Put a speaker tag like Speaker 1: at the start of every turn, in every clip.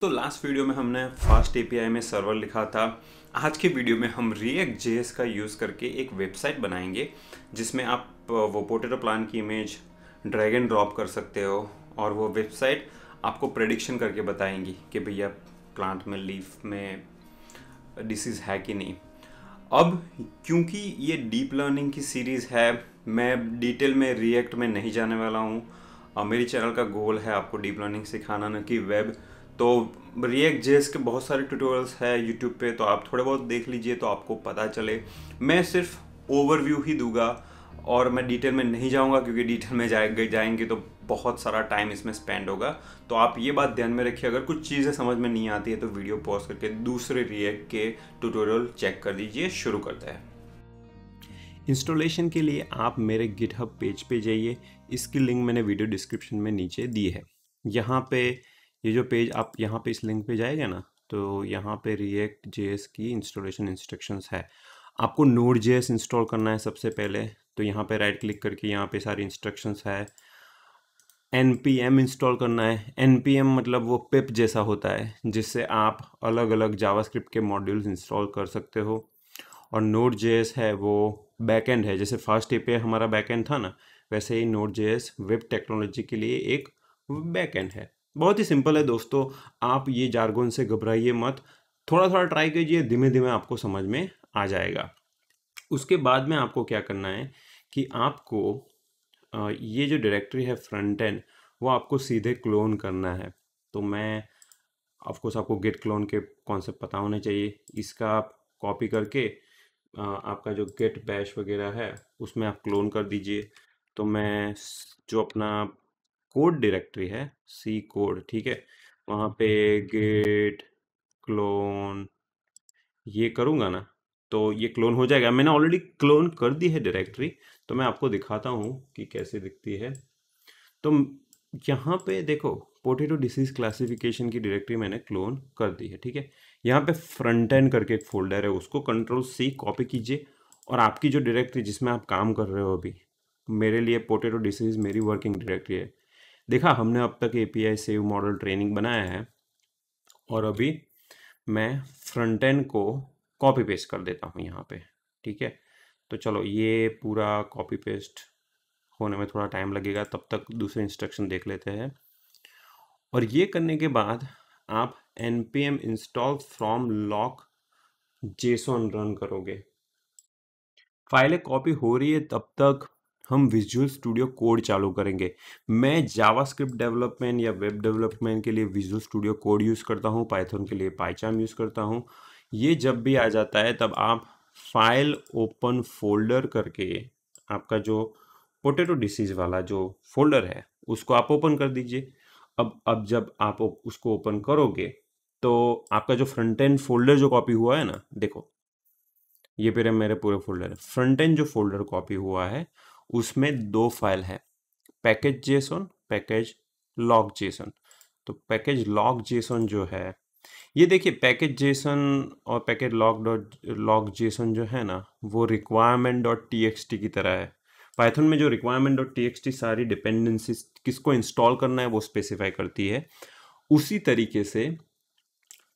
Speaker 1: तो last video में हमने फास्ट एपीआई में सर्वर लिखा था आज के वीडियो में हम रिएक्ट जेएस का यूज़ करके एक वेबसाइट बनाएंगे जिसमें आप वो पोटेटो प्लान की इमेज ड्रैग एंड ड्रॉप कर सकते हो और वो वेबसाइट आपको प्रडिक्शन करके बताएंगी कि भैया प्लांट में लीफ में डिसीज़ है कि नहीं अब क्योंकि ये डीप लर्निंग की सीरीज़ है मैं डिटेल में रिएक्ट में नहीं जाने वाला हूँ मेरे चैनल का गोल है आपको डीप लर्निंग सिखाना न कि वेब तो रिएक्ट जेस के बहुत सारे ट्यूटोरियल्स है यूट्यूब पे तो आप थोड़े बहुत देख लीजिए तो आपको पता चले मैं सिर्फ ओवरव्यू ही दूंगा और मैं डिटेल में नहीं जाऊंगा क्योंकि डिटेल में जाए जाएंगे तो बहुत सारा टाइम इसमें स्पेंड होगा तो आप ये बात ध्यान में रखिए अगर कुछ चीज़ें समझ में नहीं आती है तो वीडियो पॉज करके दूसरे रिएक्ट के ट्यूटोरियल चेक कर दीजिए शुरू करते हैं इंस्टॉलेशन के लिए आप मेरे गिटहब पेज पे जाइए इसकी लिंक मैंने वीडियो डिस्क्रिप्शन में नीचे दी है यहाँ पे ये जो पेज आप यहाँ पे इस लिंक पे जाएगा ना तो यहाँ पे रिएक्ट जे की इंस्टॉलेशन इंस्ट्रक्शंस है आपको नोड जे इंस्टॉल करना है सबसे पहले तो यहाँ पे राइट क्लिक करके यहाँ पे सारी इंस्ट्रक्शंस है एन इंस्टॉल करना है एन मतलब वो पिप जैसा होता है जिससे आप अलग अलग जावास्क्रिप्ट के मॉड्यूल्स इंस्टॉल कर सकते हो और नोट जे है वो एंड है जैसे फर्स्ट ए हमारा बैकेंड था ना वैसे ही नोट जे वेब टेक्नोलॉजी के लिए एक एंड है बहुत ही सिंपल है दोस्तों आप ये जार्गोन से घबराइए मत थोड़ा थोड़ा ट्राई कीजिए धीमे धीमे आपको समझ में आ जाएगा उसके बाद में आपको क्या करना है कि आपको ये जो डायरेक्टरी है फ्रंट एंड वो आपको सीधे क्लोन करना है तो मैं ऑफकोर्स आपको गेट क्लोन के कॉन्सेप्ट पता होने चाहिए इसका आप कॉपी करके आपका जो गेट बैश वगैरह है उसमें आप क्लोन कर दीजिए तो मैं जो अपना कोड डायरेक्टरी है सी कोड ठीक है वहाँ पे गेट क्लोन ये करूँगा ना तो ये क्लोन हो जाएगा मैंने ऑलरेडी क्लोन कर दी है डायरेक्टरी तो मैं आपको दिखाता हूँ कि कैसे दिखती है तो यहाँ पे देखो पोटेटो डिसीज क्लासिफिकेशन की डायरेक्टरी मैंने क्लोन कर दी है ठीक है यहाँ पे फ्रंट एंड करके एक फोल्डर है उसको कंट्रोल सी कॉपी कीजिए और आपकी जो डायरेक्टरी जिसमें आप काम कर रहे हो अभी मेरे लिए पोटेटो डिसीज मेरी वर्किंग डायरेक्टरी है देखा हमने अब तक एपीआई सेव मॉडल ट्रेनिंग बनाया है और अभी मैं फ्रंट एंड को कॉपी पेस्ट कर देता हूँ यहाँ पे ठीक है तो चलो ये पूरा कॉपी पेस्ट होने में थोड़ा टाइम लगेगा तब तक दूसरे इंस्ट्रक्शन देख लेते हैं और ये करने के बाद आप N P M install from lock JSON run करोगे फाइलें कॉपी हो रही है तब तक हम विजुअल स्टूडियो कोड चालू करेंगे मैं जावास्क्रिप्ट डेवलपमेंट या वेब डेवलपमेंट के लिए विजुअल स्टूडियो कोड यूज़ करता हूँ पाइथन के लिए पाइचाम यूज़ करता हूँ ये जब भी आ जाता है तब आप फाइल ओपन फोल्डर करके आपका जो पोटेटो डिसीज वाला जो फोल्डर है उसको आप ओपन कर दीजिए अब अब जब आप उसको ओपन करोगे तो आपका जो फ्रंट एंड फोल्डर जो कॉपी हुआ है ना देखो ये मेरे मेरे पूरे फोल्डर है फ्रंट एंड जो फोल्डर कॉपी हुआ है उसमें दो फाइल है package JSON package lock JSON तो पैकेज लॉग जेसन जो है ये देखिए पैकेज जेसन और package lock dot lock JSON जो है ना वो रिक्वायरमेंट डॉट टी टी की तरह है पाइथन में जो रिक्वायरमेंट डॉट टी सारी डिपेंडेंसीज किसको इंस्टॉल करना है वो स्पेसिफाई करती है उसी तरीके से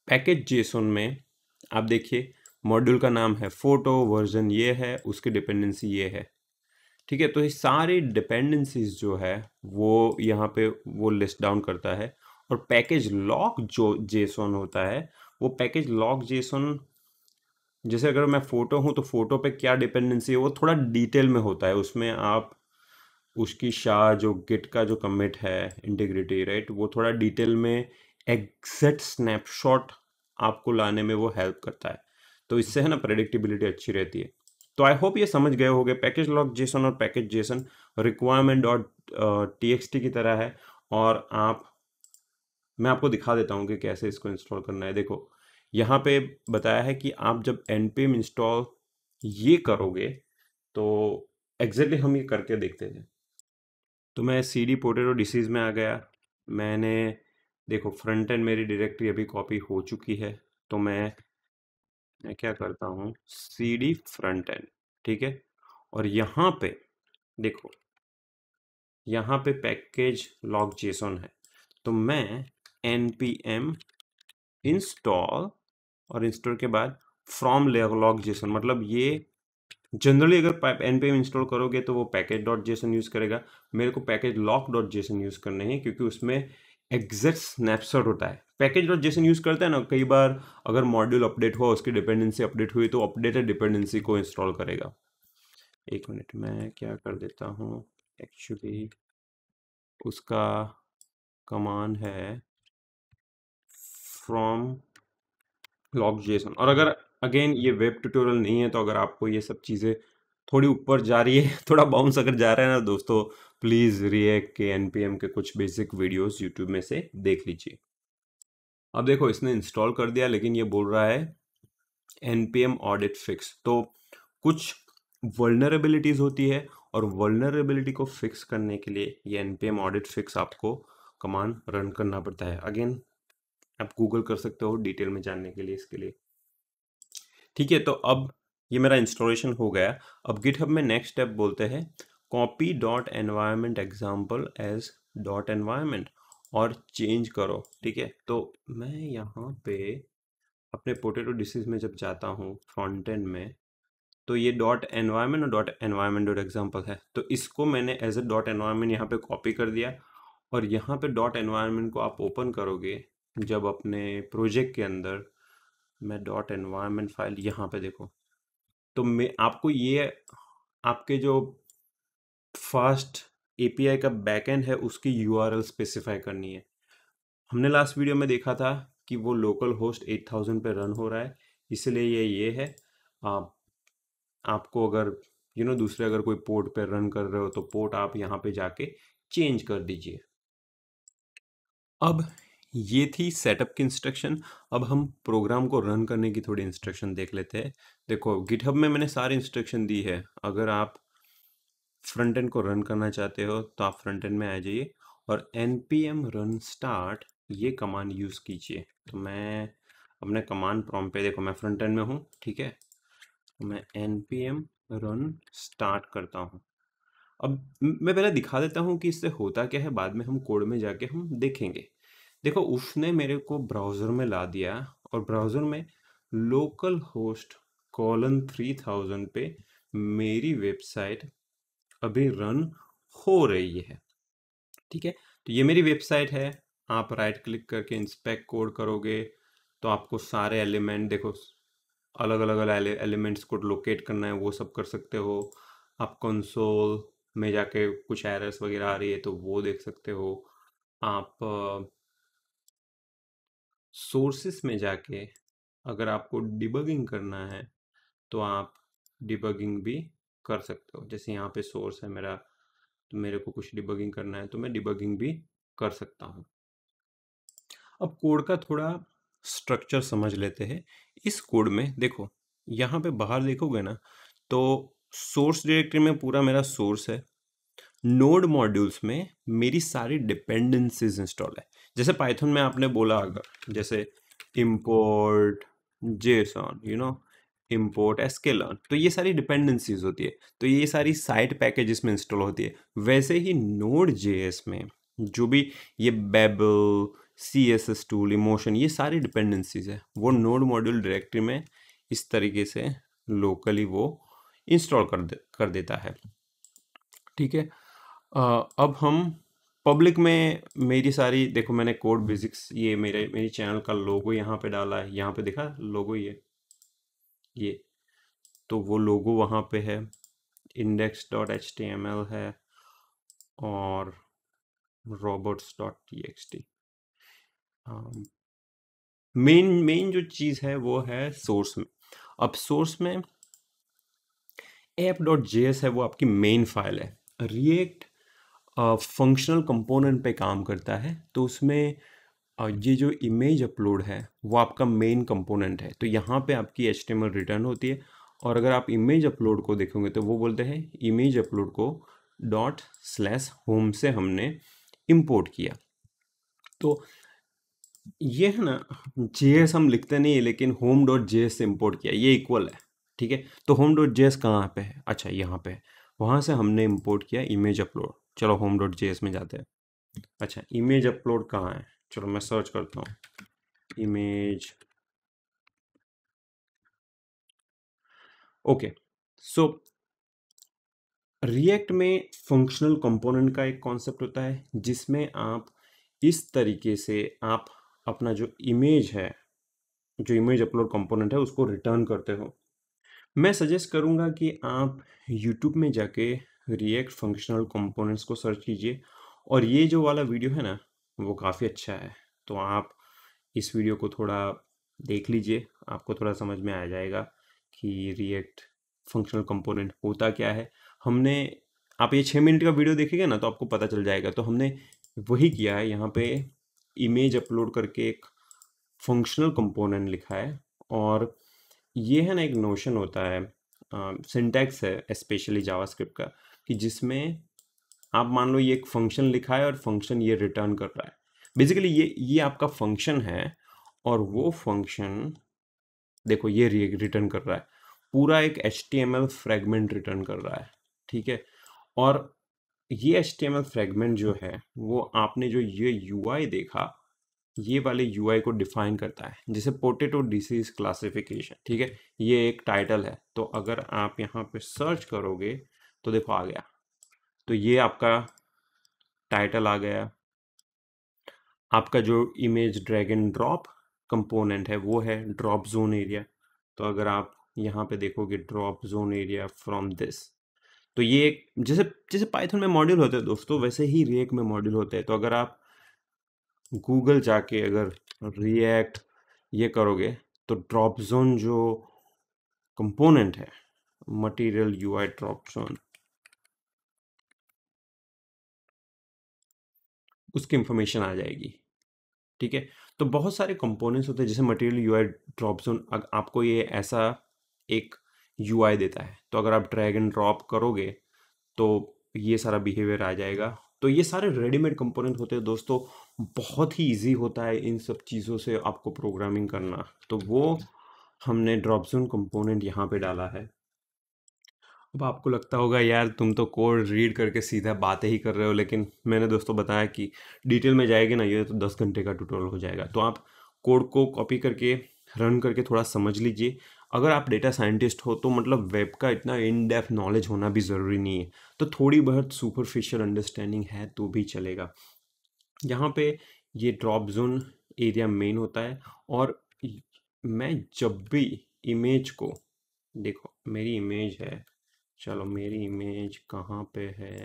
Speaker 1: पैकेज जेसन में आप देखिए मॉड्यूल का नाम है फोटो वर्जन ये है उसकी डिपेंडेंसी ये है ठीक है तो ये सारे डिपेंडेंसीज जो है वो यहाँ पे वो लिस्ट डाउन करता है और पैकेज लॉक जो जेसन होता है वो पैकेज लॉक जेसन जैसे अगर मैं फ़ोटो हूँ तो फ़ोटो पे क्या डिपेंडेंसी है वो थोड़ा डिटेल में होता है उसमें आप उसकी शाह जो गिट का जो कमिट है इंटीग्रिटी राइट वो थोड़ा डिटेल में एग्जैक्ट स्नैपशॉट आपको लाने में वो हेल्प करता है तो इससे है ना प्रडिक्टिबिलिटी अच्छी रहती है तो आई होप ये समझ गए होगे पैकेज लॉक जेसन और package JSON requirement dot T की तरह है और आप मैं आपको दिखा देता हूँ कि कैसे इसको इंस्टॉल करना है देखो यहाँ पे बताया है कि आप जब एन पी एम इंस्टॉल ये करोगे तो एग्जैक्टली हम ये करके देखते थे तो मैं सी डी पोटेटो डिसीज में आ गया मैंने देखो फ्रंट एंड मेरी डायरेक्टरी अभी कॉपी हो चुकी है तो मैं मैं क्या करता हूँ सी डी फ्रंट एंड ठीक है और यहाँ पे देखो यहाँ पे पैकेज लॉक जेसन है तो मैं एन पी एम इंस्टॉल और इंस्टॉल के बाद फ्रॉम लॉक जेसन मतलब ये जनरली अगर एन पी एम इंस्टॉल करोगे तो वो पैकेज डॉट जेसन यूज़ करेगा मेरे को package lock dot JSON use करने हैं क्योंकि उसमें एग्जैक्ट स्नैपशॉट होता है पैकेज डॉट जैसे यूज़ करते हैं ना कई बार अगर मॉड्यूल अपडेट हुआ उसकी डिपेंडेंसी अपडेट हुई तो अपडेटेड डिपेंडेंसी को इंस्टॉल करेगा एक मिनट मैं क्या कर देता हूँ एक्चुअली उसका कमान है फ्रॉम लॉग जेसन और अगर अगेन ये वेब ट्यूटोरियल नहीं है तो अगर आपको ये सब चीज़ें थोड़ी ऊपर जा रही है थोड़ा बाउंस अगर जा रहा है ना दोस्तों प्लीज़ रिएक्ट के एनपीएम के कुछ बेसिक वीडियोस यूट्यूब में से देख लीजिए अब देखो इसने इंस्टॉल कर दिया लेकिन ये बोल रहा है एनपीएम ऑडिट फिक्स तो कुछ वर्नरेबिलिटीज़ होती है और वर्नरेबिलिटी को फिक्स करने के लिए ये एनपीएम ऑडिट फिक्स आपको कमांड रन करना पड़ता है अगेन आप गूगल कर सकते हो डिटेल में जानने के लिए इसके लिए ठीक है तो अब ये मेरा इंस्टॉलेशन हो गया अब गिटहब में नेक्स्ट स्टेप बोलते हैं copy dot environment example as dot environment और चेंज करो ठीक है तो मैं यहाँ पे अपने पोटेटो डिसीज में जब जाता हूँ फ्रंट एंड में तो ये डॉट एनवायरमेंट और डॉट एनवायरमेंट डॉट एग्जाम्पल है तो इसको मैंने एज ए डॉट एनवायरमेंट यहाँ पे कॉपी कर दिया और यहाँ पे डॉट एनवायरमेंट को आप ओपन करोगे जब अपने प्रोजेक्ट के अंदर मैं डॉट एनवायरमेंट फाइल यहाँ पे देखो तो मैं आपको ये आपके जो फास्ट एपीआई का बैकएंड है उसकी यूआरएल स्पेसिफाई करनी है हमने लास्ट वीडियो में देखा था कि वो लोकल होस्ट 8000 पे रन हो रहा है इसलिए ये ये है आप आपको अगर यू नो दूसरे अगर कोई पोर्ट पे रन कर रहे हो तो पोर्ट आप यहाँ पे जाके चेंज कर दीजिए अब ये थी सेटअप की इंस्ट्रक्शन अब हम प्रोग्राम को रन करने की थोड़ी इंस्ट्रक्शन देख लेते हैं देखो गिटहब में मैंने सारी इंस्ट्रक्शन दी है अगर आप फ्रंट एंड को रन करना चाहते हो तो आप फ्रंट एंड में आ जाइए और N P M run start ये कमांड यूज़ कीजिए तो मैं अपने कमांड प्रॉम पे देखो मैं फ्रंट एंड में हूँ ठीक है तो मैं N P M run start करता हूँ अब मैं पहले दिखा देता हूँ कि इससे होता क्या है बाद में हम कोड में जाके हम देखेंगे देखो उसने मेरे को ब्राउज़र में ला दिया और ब्राउज़र में local host colon three thousand पे मेरी वेबसाइट अभी रन हो रही है ठीक है तो ये मेरी वेबसाइट है आप राइट क्लिक करके इंस्पेक्ट कोड करोगे तो आपको सारे एलिमेंट देखो अलग अलग अलग एलिमेंट्स को लोकेट करना है वो सब कर सकते हो आप कंसोल में जाके कुछ एरर्स वगैरह आ रही है तो वो देख सकते हो आप सोर्सेस में जाके अगर आपको डिबगिंग करना है तो आप डिबगिंग भी कर सकते हो जैसे यहाँ पे सोर्स है मेरा तो मेरे को कुछ डिबगिंग करना है तो मैं डिबगिंग भी कर सकता हूँ अब कोड का थोड़ा स्ट्रक्चर समझ लेते हैं इस कोड में देखो यहाँ पे बाहर देखोगे ना तो सोर्स डायरेक्टरी में पूरा मेरा सोर्स है नोड मॉड्यूल्स में मेरी सारी डिपेंडेंसीज इंस्टॉल है जैसे पाइथन में आपने बोला अगर जैसे import JSON you know import या लर्न तो ये सारी डिपेंडेंसीज होती है तो ये सारी साइट पैकेजेस में इंस्टॉल होती है वैसे ही नोड जे में जो भी ये Babel C S S tool emotion ये सारी डिपेंडेंसीज है वो नोड मॉड्यूल डायरेक्टरी में इस तरीके से लोकली वो इंस्टॉल कर दे कर देता है ठीक है अब हम पब्लिक में मेरी सारी देखो मैंने कोड बेसिक्स ये मेरे मेरी चैनल का लोगो यहाँ पे डाला है यहाँ पे देखा लोगो ये ये तो वो लोगो वहाँ पे है index dot H T M L है और robots dot T X T main main जो चीज़ है वो है सोर्स में अब सोर्स में एप डॉट जे एस है वो आपकी मेन फाइल है रिएक्ट फंक्शनल कंपोनेंट पे काम करता है तो उसमें और ये जो इमेज अपलोड है वो आपका मेन कंपोनेंट है तो यहाँ पे आपकी एच रिटर्न होती है और अगर आप इमेज अपलोड को देखोगे तो वो बोलते हैं इमेज अपलोड को डॉट स्लैश होम से हमने इम्पोर्ट किया तो ये है ना जे हम लिखते नहीं है लेकिन होम डॉट जे से इम्पोर्ट किया ये इक्वल है ठीक है तो होम डॉट जे कहाँ पर है अच्छा यहाँ पे है वहाँ से हमने इम्पोर्ट किया इमेज अपलोड चलो होम डॉट जे में जाते हैं अच्छा इमेज अपलोड कहाँ है चलो मैं सर्च करता हूँ इमेज ओके सो रिएक्ट में फंक्शनल कंपोनेंट का एक कॉन्सेप्ट होता है जिसमें आप इस तरीके से आप अपना जो इमेज है जो इमेज अपलोड कंपोनेंट है उसको रिटर्न करते हो मैं सजेस्ट करूंगा कि आप यूट्यूब में जाके रिएक्ट फंक्शनल कंपोनेंट्स को सर्च कीजिए और ये जो वाला वीडियो है ना वो काफ़ी अच्छा है तो आप इस वीडियो को थोड़ा देख लीजिए आपको थोड़ा समझ में आ जाएगा कि रिएक्ट फंक्शनल कंपोनेंट होता क्या है हमने आप ये छः मिनट का वीडियो देखेंगे ना तो आपको पता चल जाएगा तो हमने वही किया है यहाँ पे इमेज अपलोड करके एक फंक्शनल कंपोनेंट लिखा है और ये है ना एक नोशन होता है सिंटैक्स है स्पेशली जावास्क्रिप्ट का कि जिसमें आप मान लो ये एक फंक्शन लिखा है और फंक्शन ये रिटर्न कर रहा है बेसिकली ये ये आपका फंक्शन है और वो फंक्शन देखो ये रिटर्न कर रहा है पूरा एक एच फ्रेगमेंट रिटर्न कर रहा है ठीक है और ये एच फ्रेगमेंट जो है वो आपने जो ये यू देखा ये वाले यू को डिफाइन करता है जैसे पोटेटो डिसीज क्लासिफिकेशन ठीक है ये एक टाइटल है तो अगर आप यहाँ पे सर्च करोगे तो देखो आ गया तो ये आपका टाइटल आ गया आपका जो image drag and drop component है वो है ड्रॉप जोन एरिया तो अगर आप यहाँ पे देखोगे drop zone area from this तो ये एक जैसे जैसे पाइथन में मॉड्यूल होते हैं दोस्तों वैसे ही रिएक्ट में मॉड्यूल होते हैं तो अगर आप गूगल जाके अगर रिएक्ट ये करोगे तो ड्रॉप जोन जो कंपोनेंट है मटेरियल यूआई ड्रॉप जोन उसकी इन्फॉर्मेशन आ जाएगी ठीक है तो बहुत सारे कंपोनेंट्स होते हैं जैसे material U I drop zone आपको ये ऐसा एक यू देता है तो अगर आप ड्रैग एंड ड्रॉप करोगे तो ये सारा बिहेवियर आ जाएगा तो ये सारे रेडीमेड कंपोनेंट होते हैं दोस्तों बहुत ही इजी होता है इन सब चीज़ों से आपको प्रोग्रामिंग करना तो वो हमने ड्रॉप जोन कंपोनेंट यहाँ पे डाला है अब आपको लगता होगा यार तुम तो कोड रीड करके सीधा बातें ही कर रहे हो लेकिन मैंने दोस्तों बताया कि डिटेल में जाएगी ना ये तो दस घंटे का ट्यूटोरियल हो जाएगा तो आप कोड को कॉपी करके रन करके थोड़ा समझ लीजिए अगर आप डेटा साइंटिस्ट हो तो मतलब वेब का इतना इन डेप्थ नॉलेज होना भी ज़रूरी नहीं है तो थोड़ी बहुत सुपरफिशियल अंडरस्टैंडिंग है तो भी चलेगा यहाँ पे ये ड्रॉप जोन एरिया मेन होता है और मैं जब भी इमेज को देखो मेरी इमेज है चलो मेरी इमेज कहाँ पे है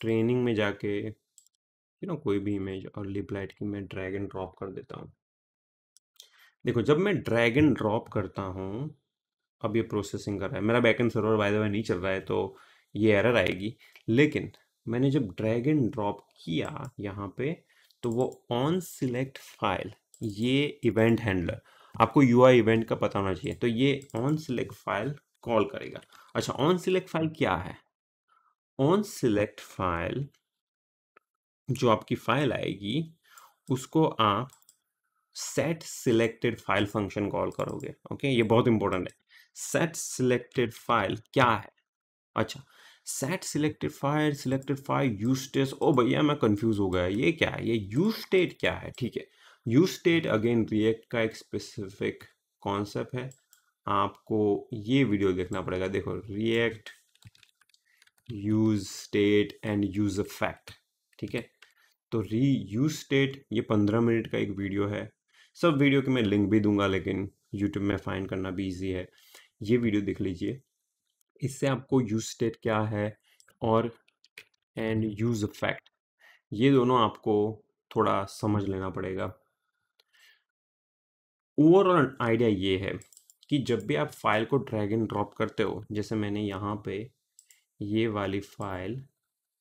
Speaker 1: ट्रेनिंग में जाके यू नो कोई भी इमेज और लिपलाइट की मैं ड्रैग एंड ड्रॉप कर देता हूँ देखो जब मैं ड्रैग एंड ड्रॉप करता हूँ अब ये प्रोसेसिंग कर रहा है मेरा back end server by the way नहीं चल रहा है तो ये एरर आएगी लेकिन मैंने जब ड्रैग एंड ड्रॉप किया यहाँ पे तो वो ऑन सिलेक्ट फाइल ये इवेंट हैंडलर आपको यू इवेंट का पता होना चाहिए तो ये ऑन सिलेक्ट फाइल कॉल करेगा अच्छा ऑन सिलेक्ट फाइल क्या है ऑन सिलेक्ट फाइल जो आपकी फाइल आएगी उसको आप set selected file function call करोगे ओके ये बहुत इंपॉर्टेंट है सेट सिलेक्टेड फाइल क्या है अच्छा set selected file selected file you state ओ भैया मैं कंफ्यूज हो गया ये क्या है ये यू स्टेट क्या है ठीक है यू स्टेट अगेन रिएक्ट का एक स्पेसिफिक कॉन्सेप्ट है आपको ये वीडियो देखना पड़ेगा देखो React use state and use effect ठीक है तो री यूज स्टेट ये पंद्रह मिनट का एक वीडियो है सब वीडियो के मैं लिंक भी दूंगा लेकिन यूट्यूब में फाइंड करना भी ईजी है ये वीडियो देख लीजिए इससे आपको यूज स्टेट क्या है और एंड यूज फैक्ट ये दोनों आपको थोड़ा समझ लेना पड़ेगा ओवरऑल आइडिया ये है कि जब भी आप फाइल को ड्रैग एंड ड्रॉप करते हो जैसे मैंने यहाँ पे ये वाली फाइल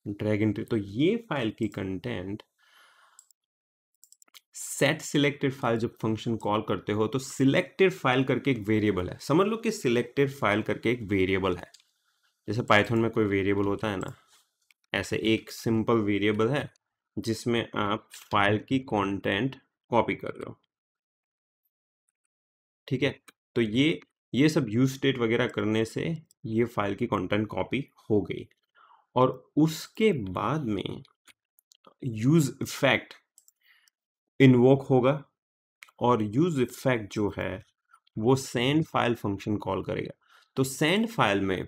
Speaker 1: ड्रैग एंड तो ये फाइल की कंटेंट सेट सिलेक्टेड फाइल जब फंक्शन कॉल करते हो तो सिलेक्टेड फाइल करके एक वेरिएबल है समझ लो कि सिलेक्टेड फाइल करके एक वेरिएबल है जैसे पाइथन में कोई वेरिएबल होता है ना ऐसे एक सिंपल वेरिएबल है जिसमें आप फाइल की कंटेंट कॉपी कर रहे हो ठीक है तो ये ये सब यूज स्टेट वगैरह करने से ये फाइल की कंटेंट कॉपी हो गई और उसके बाद में यूज इफेक्ट इन्वोक होगा और यूज इफेक्ट जो है वो सेंड फाइल फंक्शन कॉल करेगा तो सेंड फाइल में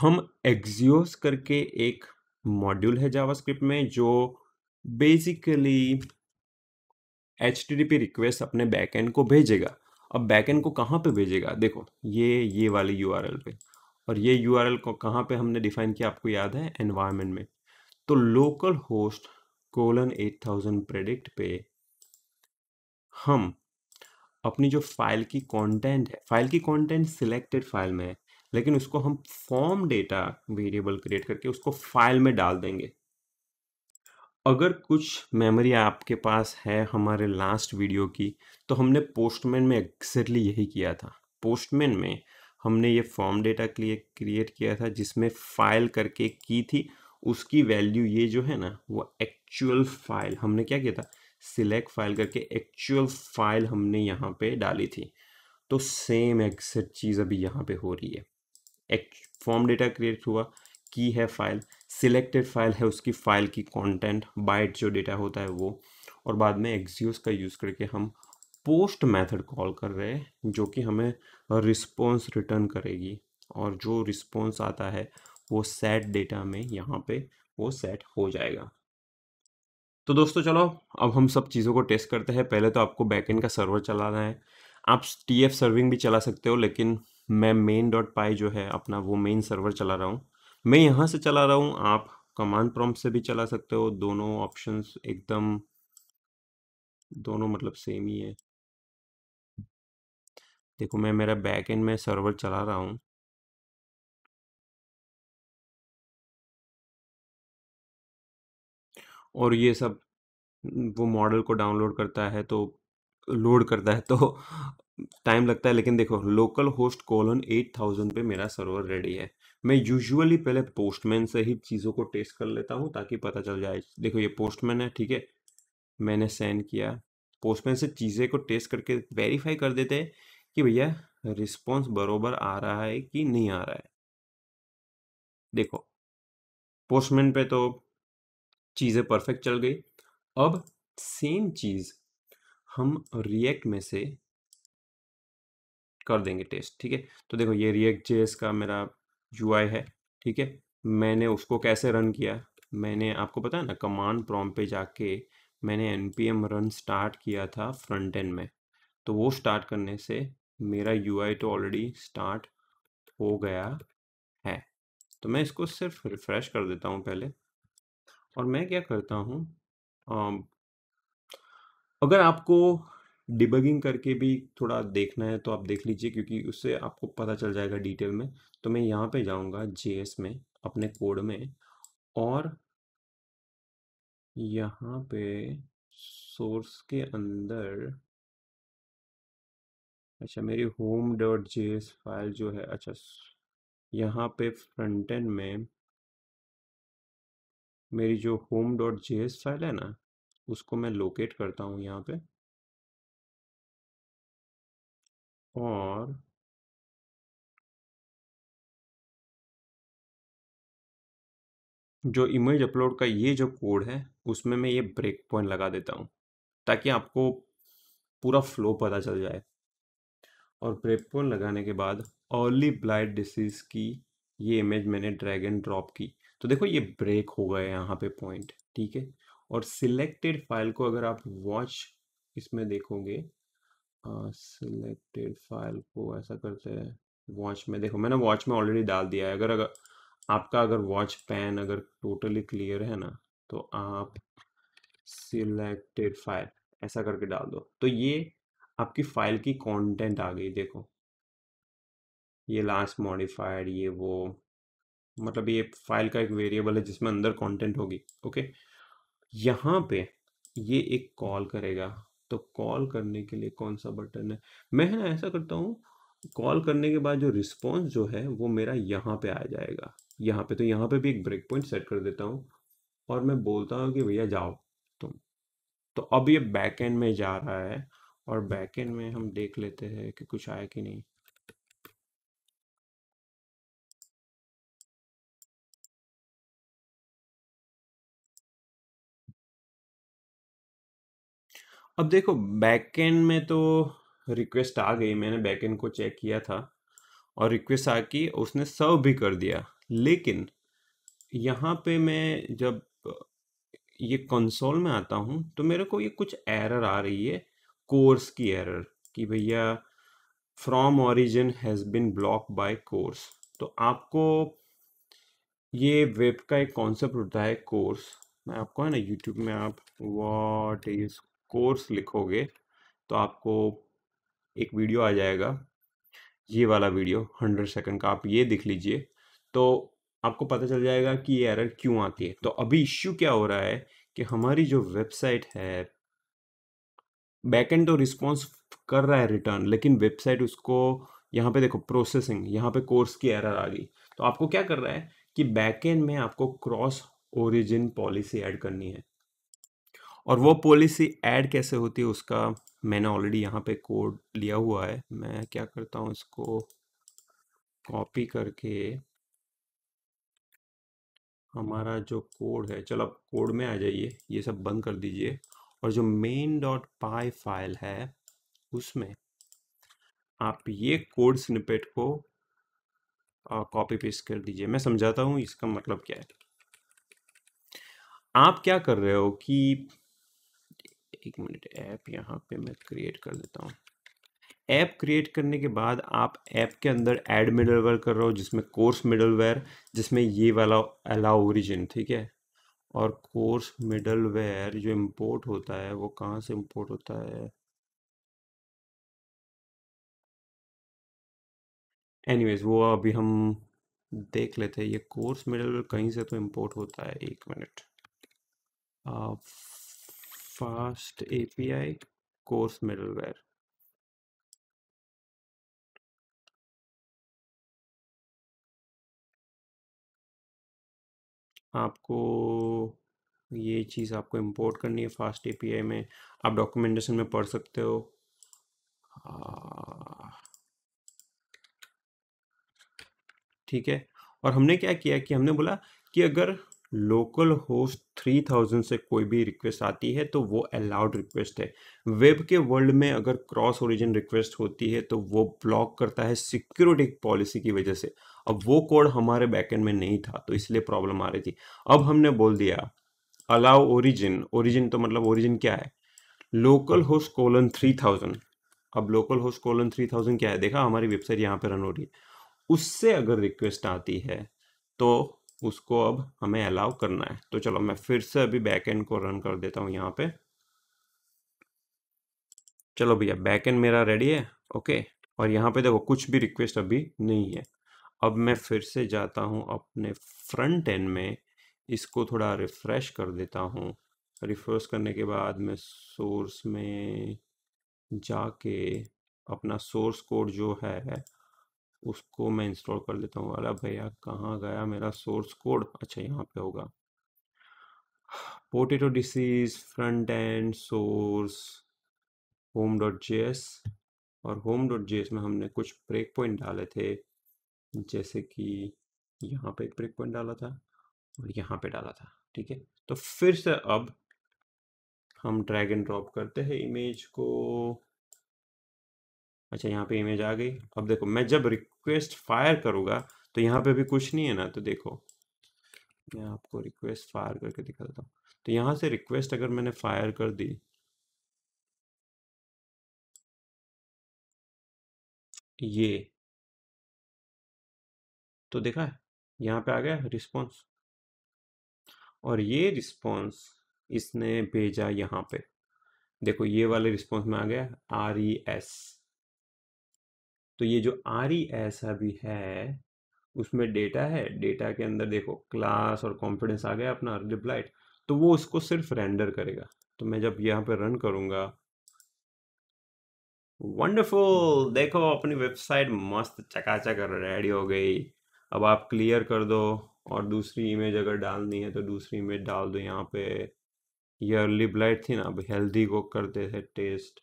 Speaker 1: हम एक्जियोस करके एक मॉड्यूल है जावास्क्रिप्ट में जो बेसिकली एच रिक्वेस्ट अपने बैकएंड को भेजेगा अब बैकएंड को कहाँ पे भेजेगा देखो ये ये वाले यू पे और ये यू को कहाँ पे हमने डिफाइन किया आपको याद है एनवायरमेंट में तो local host colon eight thousand predict पे हम अपनी जो फाइल की कंटेंट है फाइल की कंटेंट सिलेक्टेड फाइल में है लेकिन उसको हम फॉर्म डेटा वेरिएबल क्रिएट करके उसको फाइल में डाल देंगे अगर कुछ मेमोरी आपके पास है हमारे लास्ट वीडियो की तो हमने पोस्टमैन में एक्जैक्टली यही किया था पोस्टमैन में हमने ये फॉर्म डेटा क्रिएट किया था जिसमें फाइल करके की थी उसकी वैल्यू ये जो है ना वो एक्चुअल फाइल हमने क्या किया था सिलेक्ट फाइल करके एक्चुअल फाइल हमने यहाँ पे डाली थी तो सेम एक्सेट चीज़ अभी यहाँ पे हो रही है एक फॉर्म डेटा क्रिएट हुआ की है फाइल सिलेक्टेड फाइल है उसकी फाइल की कंटेंट बाइट जो डेटा होता है वो और बाद में एक्सियोस का यूज़ करके हम पोस्ट मेथड कॉल कर रहे हैं जो कि हमें रिस्पॉन्स रिटर्न करेगी और जो रिस्पॉन्स आता है वो सेट डेटा में यहाँ पे वो सेट हो जाएगा तो दोस्तों चलो अब हम सब चीज़ों को टेस्ट करते हैं पहले तो आपको बैकएंड का सर्वर चलाना है आप टी एफ सर्विंग भी चला सकते हो लेकिन मैं मेन डॉट पाई जो है अपना वो मेन सर्वर चला रहा हूँ मैं यहाँ से चला रहा हूँ आप कमांड प्रॉम्प्ट से भी चला सकते हो दोनों ऑप्शंस एकदम दोनों मतलब सेम ही है देखो मैं मेरा बैक एंड में सर्वर चला रहा हूँ और ये सब वो मॉडल को डाउनलोड करता है तो लोड करता है तो टाइम लगता है लेकिन देखो local host colon eight thousand पे मेरा सर्वर रेडी है मैं यूजुअली पहले पोस्टमैन से ही चीज़ों को टेस्ट कर लेता हूँ ताकि पता चल जाए देखो ये पोस्टमैन है ठीक है मैंने सेंड किया पोस्टमैन से चीज़ें को टेस्ट करके वेरीफाई कर देते हैं कि भैया रिस्पॉन्स बरोबर आ रहा है कि नहीं आ रहा है देखो पोस्टमैन पे तो चीज़ें परफेक्ट चल गई अब सेम चीज़ हम रिएक्ट में से कर देंगे टेस्ट ठीक है तो देखो ये रिएक्ट जे का मेरा यू है ठीक है मैंने उसको कैसे रन किया मैंने आपको पता है ना कमांड प्रॉम पे जाके मैंने N P M run start किया था फ्रंट एंड में तो वो स्टार्ट करने से मेरा यू तो ऑलरेडी स्टार्ट हो गया है तो मैं इसको सिर्फ रिफ़्रेश कर देता हूँ पहले और मैं क्या करता हूँ अगर आपको डिबगिंग करके भी थोड़ा देखना है तो आप देख लीजिए क्योंकि उससे आपको पता चल जाएगा डिटेल में तो मैं यहाँ पे जाऊँगा जे में अपने कोड में और यहाँ पे सोर्स के अंदर अच्छा मेरी home dot J S file जो है अच्छा यहाँ पे फ्रंट एंड में मेरी जो home dot J S file है ना उसको मैं लोकेट करता हूँ यहाँ पे और जो इमेज अपलोड का ये जो कोड है उसमें मैं ये ब्रेक पॉइंट लगा देता हूँ ताकि आपको पूरा फ्लो पता चल जाए और ब्रेक पॉइंट लगाने के बाद अर्ली ब्लाइट डिसीज की ये इमेज मैंने ड्रैग एंड ड्रॉप की तो देखो ये ब्रेक हो गए यहाँ पे पॉइंट ठीक है और सिलेक्टेड फाइल को अगर आप वॉच इसमें देखोगे सिलेक्टेड फाइल को ऐसा करते हैं वॉच में देखो मैंने वॉच में ऑलरेडी डाल दिया है अगर अगर आपका अगर वॉच पैन अगर टोटली क्लियर है ना तो आप सिलेक्टेड फाइल ऐसा करके डाल दो तो ये आपकी फाइल की कंटेंट आ गई देखो ये लास्ट मॉडिफाइड ये वो मतलब ये फाइल का एक वेरिएबल है जिसमें अंदर कंटेंट होगी ओके यहाँ पे ये एक कॉल करेगा तो कॉल करने के लिए कौन सा बटन है मैं है ना ऐसा करता हूँ कॉल करने के बाद जो रिस्पॉन्स जो है वो मेरा यहाँ पे आ जाएगा यहाँ पे तो यहाँ पे भी एक ब्रेक पॉइंट सेट कर देता हूँ और मैं बोलता हूँ कि भैया जाओ तुम तो अब ये बैक एंड में जा रहा है और बैक एंड में हम देख लेते हैं कि कुछ आया कि नहीं अब देखो बैकएंड में तो रिक्वेस्ट आ गई मैंने बैकएंड को चेक किया था और रिक्वेस्ट आ की उसने सर्व भी कर दिया लेकिन यहाँ पे मैं जब ये कंसोल में आता हूँ तो मेरे को ये कुछ एरर आ रही है कोर्स की एरर कि भैया from origin has been blocked by CORS तो आपको ये वेब का एक कॉन्सेप्ट होता है कोर्स मैं आपको है ना यूट्यूब में आप वॉट इज कोर्स लिखोगे तो आपको एक वीडियो आ जाएगा ये वाला वीडियो हंड्रेड सेकेंड का आप ये देख लीजिए तो आपको पता चल जाएगा कि ये एरर क्यों आती है तो अभी इश्यू क्या हो रहा है कि हमारी जो वेबसाइट है बैकएंड तो रिस्पॉन्स कर रहा है रिटर्न लेकिन वेबसाइट उसको यहाँ पे देखो प्रोसेसिंग यहाँ पे कोर्स की एरर आ गई तो आपको क्या कर रहा है कि बैकएंड में आपको क्रॉस ओरिजिन पॉलिसी ऐड करनी है और वो पॉलिसी ऐड कैसे होती है उसका मैंने ऑलरेडी यहाँ पे कोड लिया हुआ है मैं क्या करता हूँ इसको कॉपी करके हमारा जो कोड है चलो आप कोड में आ जाइए ये सब बंद कर दीजिए और जो मेन डॉट पाई फाइल है उसमें आप ये कोड स्निपेट को कॉपी पेस्ट कर दीजिए मैं समझाता हूँ इसका मतलब क्या है आप क्या कर रहे हो कि एक मिनट ऐप यहाँ पे मैं क्रिएट कर देता हूँ ऐप क्रिएट करने के बाद आप ऐप के अंदर ऐड मिडलवेयर कर रहे हो जिसमें कोर्स मिडलवेयर जिसमें ये वाला अलाउ ओरिजिन ठीक है और कोर्स मिडलवेयर जो इम्पोर्ट होता है वो कहाँ से इम्पोर्ट होता है एनीवेज वो अभी हम देख लेते हैं ये कोर्स मिडलवेयर कहीं से तो इम्पोर्ट होता है एक minute fast API course middleware. आपको ये चीज़ आपको इंपोर्ट करनी है फास्ट एपीआई में आप डॉक्यूमेंटेशन में पढ़ सकते हो हाँ। ठीक है और हमने क्या किया कि हमने बोला कि अगर लोकल होस्ट थाउजेंड से कोई भी रिक्वेस्ट आती है तो वो अलाउड रिक्वेस्ट है वेब के वर्ल्ड में अगर क्रॉस ओरिजिन रिक्वेस्ट होती है तो वो ब्लॉक करता है सिक्योरिटी पॉलिसी की वजह से अब वो कोड हमारे बैकेंड में नहीं था तो इसलिए प्रॉब्लम आ रही थी अब हमने बोल दिया अलाउ ओरिजिन ओरिजिन तो मतलब ओरिजिन क्या है local host colon three thousand अब local host colon three thousand क्या है देखा हमारी वेबसाइट यहाँ पे रन हो रही है उससे अगर रिक्वेस्ट आती है तो उसको अब हमें अलाउ करना है तो चलो मैं फिर से अभी बैक एंड को रन कर देता हूँ यहाँ पे चलो भैया बैक एंड मेरा रेडी है ओके और यहाँ पे देखो कुछ भी रिक्वेस्ट अभी नहीं है अब मैं फिर से जाता हूँ अपने फ्रंट एंड में इसको थोड़ा रिफ्रेश कर देता हूँ रिफ्रेश करने के बाद मैं सोर्स में जाके अपना सोर्स कोड जो है उसको मैं इंस्टॉल कर लेता हूँ अरे भैया कहाँ गया मेरा सोर्स कोड अच्छा यहाँ पे होगा potato disease front end source home dot J S और होम डॉट जे एस में हमने कुछ ब्रेक पॉइंट डाले थे जैसे कि यहाँ पे एक ब्रेक पॉइंट डाला था और यहाँ पे डाला था ठीक है तो फिर से अब हम ड्रैग एंड ड्रॉप करते हैं इमेज को अच्छा यहाँ पे इमेज आ गई अब देखो मैं जब रिक्वेस्ट फायर करूँगा तो यहाँ पे भी कुछ नहीं है ना तो देखो मैं आपको रिक्वेस्ट फायर करके दिखाता हूँ तो यहाँ से रिक्वेस्ट अगर मैंने फायर कर दी ये तो देखा है यहाँ पे आ गया रिस्पॉन्स और ये रिस्पॉन्स इसने भेजा यहाँ पे देखो ये वाले रिस्पॉन्स में आ गया आर ई एस तो ये जो आर ई ऐसा भी है उसमें डेटा है डेटा के अंदर देखो क्लास और कॉन्फिडेंस आ गया अपना रिप्लाइट तो वो उसको सिर्फ रेंडर करेगा तो मैं जब यहाँ पे रन करूँगा वंडरफुल देखो अपनी वेबसाइट मस्त चकाचक रेडी हो गई अब आप क्लियर कर दो और दूसरी इमेज अगर डालनी है तो दूसरी इमेज डाल दो यहाँ पे ये अर्ली ब्लाइट थी ना अब हेल्दी को करते थे टेस्ट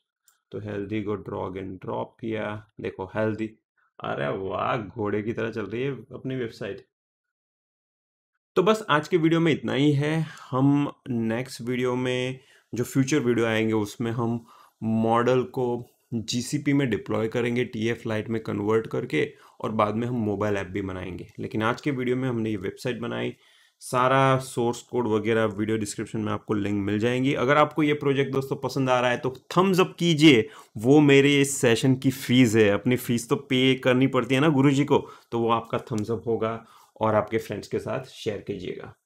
Speaker 1: तो हेल्दी को ड्रॉग एंड ड्रॉप किया देखो हेल्दी अरे वाह घोड़े की तरह चल रही है अपनी वेबसाइट तो बस आज के वीडियो में इतना ही है हम नेक्स्ट वीडियो में जो फ्यूचर वीडियो आएंगे उसमें हम मॉडल को जीसीपी में डिप्लॉय करेंगे टीएफ लाइट में कन्वर्ट करके और बाद में हम मोबाइल ऐप भी बनाएंगे लेकिन आज के वीडियो में हमने ये वेबसाइट बनाई सारा सोर्स कोड वगैरह वीडियो डिस्क्रिप्शन में आपको लिंक मिल जाएंगी अगर आपको ये प्रोजेक्ट दोस्तों पसंद आ रहा है तो थम्स अप कीजिए वो मेरे इस सेशन की फ़ीस है अपनी फ़ीस तो पे करनी पड़ती है ना गुरुजी को तो वो आपका थम्स अप होगा और आपके फ्रेंड्स के साथ शेयर कीजिएगा